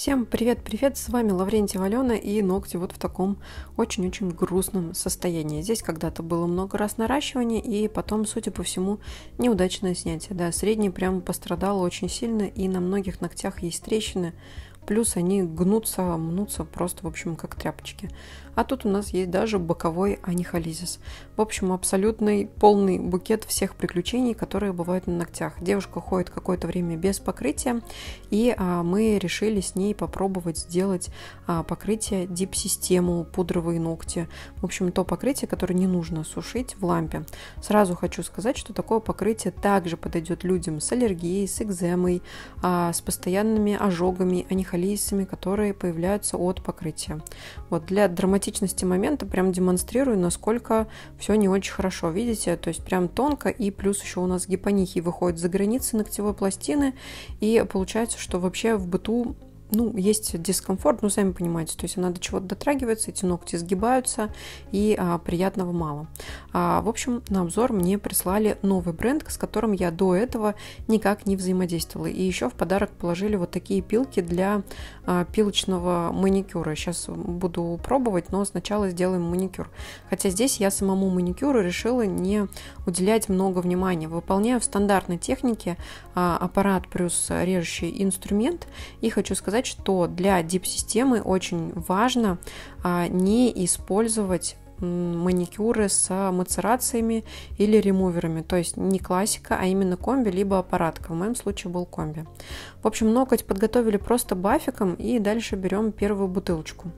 Всем привет-привет, с вами Лаврентьев Алена и ногти вот в таком очень-очень грустном состоянии. Здесь когда-то было много раз наращивание и потом, судя по всему, неудачное снятие. Да, средний прям пострадал очень сильно и на многих ногтях есть трещины, Плюс они гнутся, мнутся просто, в общем, как тряпочки. А тут у нас есть даже боковой анихолизис. В общем, абсолютный полный букет всех приключений, которые бывают на ногтях. Девушка ходит какое-то время без покрытия, и а, мы решили с ней попробовать сделать а, покрытие дип-систему, пудровые ногти. В общем, то покрытие, которое не нужно сушить в лампе. Сразу хочу сказать, что такое покрытие также подойдет людям с аллергией, с экземой, а, с постоянными ожогами, анихолизисом халисами, которые появляются от покрытия. Вот для драматичности момента прям демонстрирую, насколько все не очень хорошо. Видите, то есть прям тонко, и плюс еще у нас гипонихи выходят за границы ногтевой пластины, и получается, что вообще в быту ну, есть дискомфорт, ну, сами понимаете, то есть она до чего-то дотрагивается, эти ногти сгибаются, и а, приятного мало. А, в общем, на обзор мне прислали новый бренд, с которым я до этого никак не взаимодействовала. И еще в подарок положили вот такие пилки для а, пилочного маникюра. Сейчас буду пробовать, но сначала сделаем маникюр. Хотя здесь я самому маникюру решила не уделять много внимания. Выполняю в стандартной технике а, аппарат плюс режущий инструмент. И хочу сказать, сказать, что для дип-системы очень важно а, не использовать маникюры с а, мацерациями или ремуверами. То есть не классика, а именно комби, либо аппаратка. В моем случае был комби. В общем, ноготь подготовили просто бафиком и дальше берем первую бутылочку.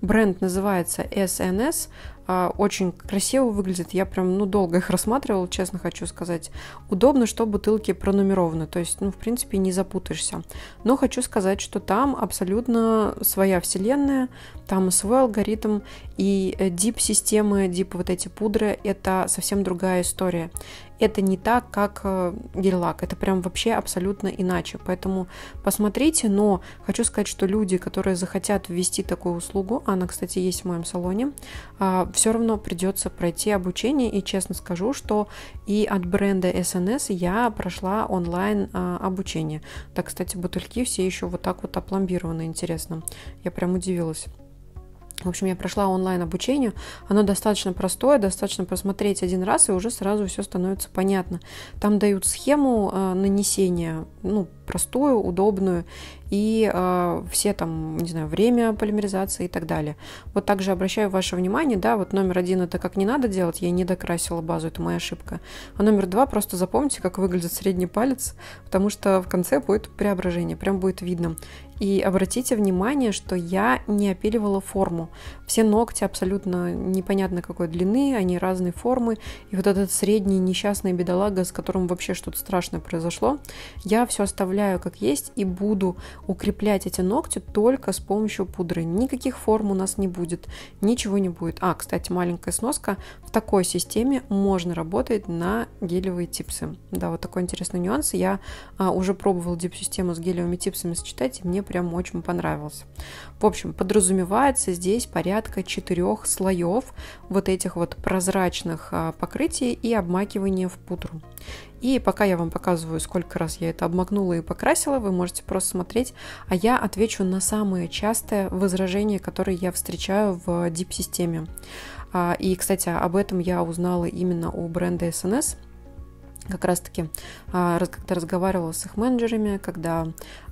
Бренд называется SNS. А, очень красиво выглядит. Я прям, ну, долго их рассматривала, честно хочу сказать. Удобно, что бутылки пронумерованы, то есть, ну, в принципе, не запутаешься. Но хочу сказать, что там абсолютно своя вселенная, там свой алгоритм, и э, дип-системы, дип вот эти пудры, это совсем другая история это не так, как э, гель-лак. Это прям вообще абсолютно иначе. Поэтому посмотрите, но хочу сказать, что люди, которые захотят ввести такую услугу, а она, кстати, есть в моем салоне, а, все равно придется пройти обучение. И честно скажу, что и от бренда SNS я прошла онлайн а, обучение. Так, кстати, бутыльки все еще вот так вот опломбированы, интересно. Я прям удивилась. В общем, я прошла онлайн-обучение. Оно достаточно простое, достаточно просмотреть один раз, и уже сразу все становится понятно. Там дают схему э, нанесения, ну, простую, удобную, и э, все там, не знаю, время полимеризации и так далее. Вот также обращаю ваше внимание, да, вот номер один это как не надо делать, я не докрасила базу, это моя ошибка. А номер два просто запомните, как выглядит средний палец, потому что в конце будет преображение, прям будет видно. И обратите внимание, что я не опиливала форму. Все ногти абсолютно непонятно какой длины, они разной формы. И вот этот средний несчастный бедолага, с которым вообще что-то страшное произошло, я все оставляю как есть и буду укреплять эти ногти только с помощью пудры. Никаких форм у нас не будет, ничего не будет. А, кстати, маленькая сноска. В такой системе можно работать на гелевые типсы. Да, вот такой интересный нюанс. Я а, уже пробовала дип-систему с гелевыми типсами сочетать, и мне прям очень понравилось. В общем, подразумевается здесь порядка четырех слоев вот этих вот прозрачных а, покрытий и обмакивания в пудру. И пока я вам показываю, сколько раз я это обмакнула и покрасила, вы можете просто смотреть, а я отвечу на самые частые возражения, которые я встречаю в дип-системе. А, и, кстати, об этом я узнала именно у бренда SNS как раз-таки когда разговаривала с их менеджерами, когда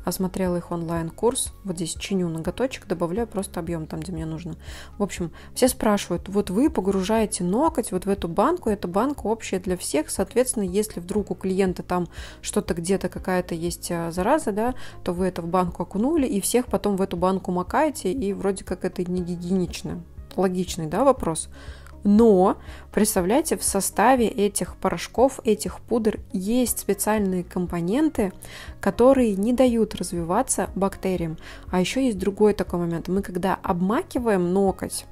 осмотрела их онлайн-курс, вот здесь чиню ноготочек, добавляю просто объем там, где мне нужно. В общем, все спрашивают, вот вы погружаете ноготь вот в эту банку, эта банка общая для всех, соответственно, если вдруг у клиента там что-то где-то какая-то есть а, зараза, да, то вы это в банку окунули и всех потом в эту банку макаете, и вроде как это не гигиенично. Логичный, да, вопрос? Но, представляете, в составе этих порошков, этих пудр есть специальные компоненты, которые не дают развиваться бактериям. А еще есть другой такой момент. Мы когда обмакиваем ноготь,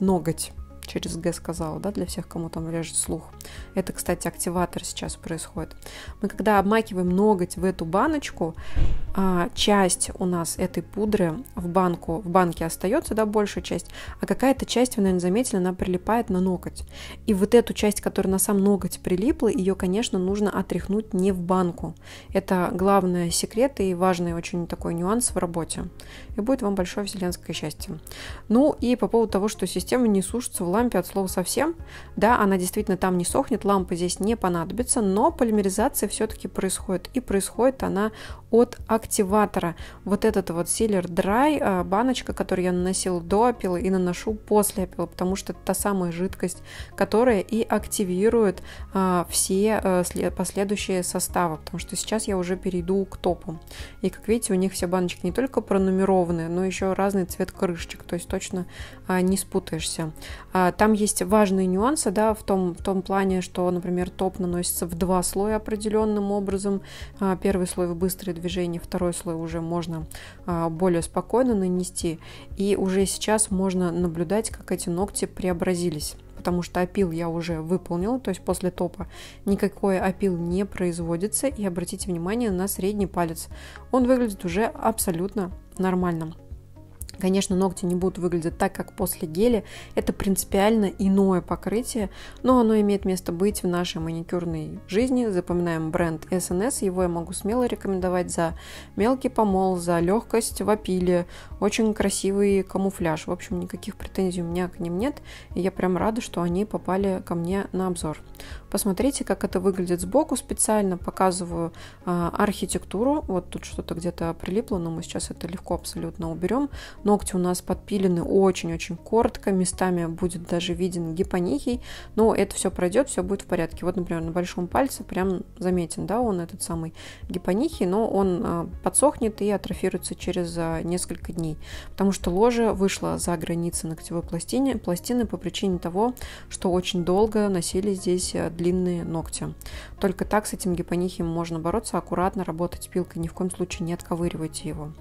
ноготь, через Г сказала, да, для всех, кому там режет слух. Это, кстати, активатор сейчас происходит. Мы когда обмакиваем ноготь в эту баночку, а, часть у нас этой пудры в банку, в банке остается, да, большая часть, а какая-то часть, вы, наверное, заметили, она прилипает на ноготь. И вот эту часть, которая на сам ноготь прилипла, ее, конечно, нужно отряхнуть не в банку. Это главный секрет и важный очень такой нюанс в работе. И будет вам большое вселенское счастье. Ну и по поводу того, что система не сушится в лампе от слова совсем, да, она действительно там не сохнет, лампа здесь не понадобится, но полимеризация все-таки происходит. И происходит она от активатора. Вот этот вот Sealer драй баночка, которую я наносила до опилы и наношу после опилы, потому что это та самая жидкость, которая и активирует а, все а, последующие составы, потому что сейчас я уже перейду к топу. И как видите, у них все баночки не только пронумерованные, но еще разный цвет крышечек, то есть точно а, не спутаешься. Там есть важные нюансы, да, в том, в том плане, что, например, топ наносится в два слоя определенным образом. Первый слой в быстрый движение, второй слой уже можно а, более спокойно нанести. И уже сейчас можно наблюдать, как эти ногти преобразились потому что опил я уже выполнила, то есть после топа никакой опил не производится. И обратите внимание на средний палец, он выглядит уже абсолютно нормальным. Конечно, ногти не будут выглядеть так, как после геля. Это принципиально иное покрытие, но оно имеет место быть в нашей маникюрной жизни. Запоминаем бренд SNS, его я могу смело рекомендовать за мелкий помол, за легкость в опиле, очень красивый камуфляж. В общем, никаких претензий у меня к ним нет, и я прям рада, что они попали ко мне на обзор. Посмотрите, как это выглядит сбоку. Специально показываю э, архитектуру. Вот тут что-то где-то прилипло, но мы сейчас это легко абсолютно уберем. Ногти у нас подпилены очень-очень коротко, местами будет даже виден гипонихий, но это все пройдет, все будет в порядке. Вот, например, на большом пальце прям заметен, да, он этот самый гипонихий, но он а, подсохнет и атрофируется через а, несколько дней, потому что ложе вышло за границы ногтевой пластины, пластины по причине того, что очень долго носили здесь а, длинные ногти. Только так с этим гипонихием можно бороться, аккуратно работать пилкой, ни в коем случае не отковыривайте его.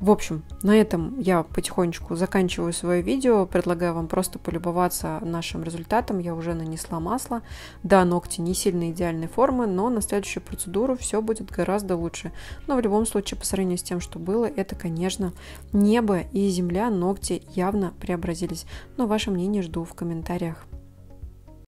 В общем, на этом я потихонечку заканчиваю свое видео. Предлагаю вам просто полюбоваться нашим результатом. Я уже нанесла масло. Да, ногти не сильно идеальной формы, но на следующую процедуру все будет гораздо лучше. Но в любом случае, по сравнению с тем, что было, это, конечно, небо и земля. Ногти явно преобразились. Но ваше мнение жду в комментариях.